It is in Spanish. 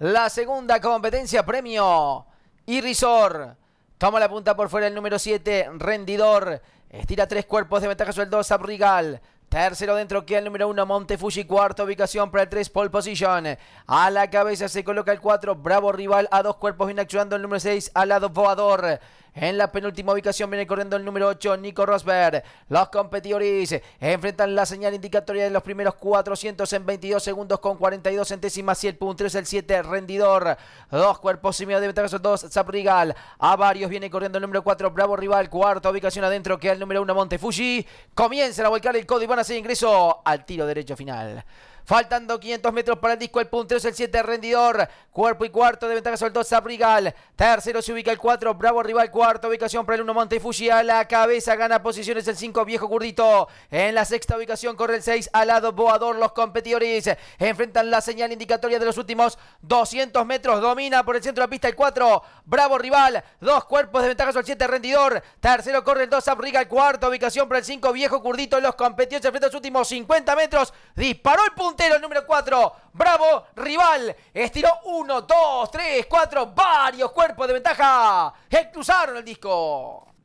la segunda competencia premio. Irrisor. Toma la punta por fuera el número 7, Rendidor. Estira tres cuerpos de ventaja sobre el 2, Abrigal. Tercero dentro queda el número 1, Montefuji. Cuarta ubicación para el 3, Pole Position. A la cabeza se coloca el 4, Bravo Rival. A dos cuerpos viene actuando el número 6, Alado Boador. En la penúltima ubicación viene corriendo el número 8, Nico Rosberg. Los competidores enfrentan la señal indicatoria de los primeros 400 en 22 segundos con 42 centésimas y el punto 7, Rendidor. Dos cuerpos y medio de ventaja son dos, Zaprigal. A varios viene corriendo el número 4, Bravo Rival. Cuarta ubicación adentro que el número 1, Montefuji. Comienzan a volcar el codo y van a hacer ingreso al tiro derecho final. Faltando 500 metros para el disco, el puntero es el 7 rendidor. Cuerpo y cuarto de ventaja sobre el 2 abrigal Tercero se ubica el 4, Bravo Rival. Cuarto ubicación para el 1 Montefuji. A la cabeza gana posiciones el 5 Viejo curdito En la sexta ubicación corre el 6 al lado Boador. Los competidores enfrentan la señal indicatoria de los últimos 200 metros. Domina por el centro de la pista el 4, Bravo Rival. Dos cuerpos de ventaja sobre el 7 rendidor. Tercero corre el 2 abrigal Cuarta ubicación para el 5 Viejo Gurdito. Los competidores enfrentan los últimos 50 metros. Disparó el puntero. dos, tres, cuatro, varios cuerpos de ventaja. Cruzaron el disco.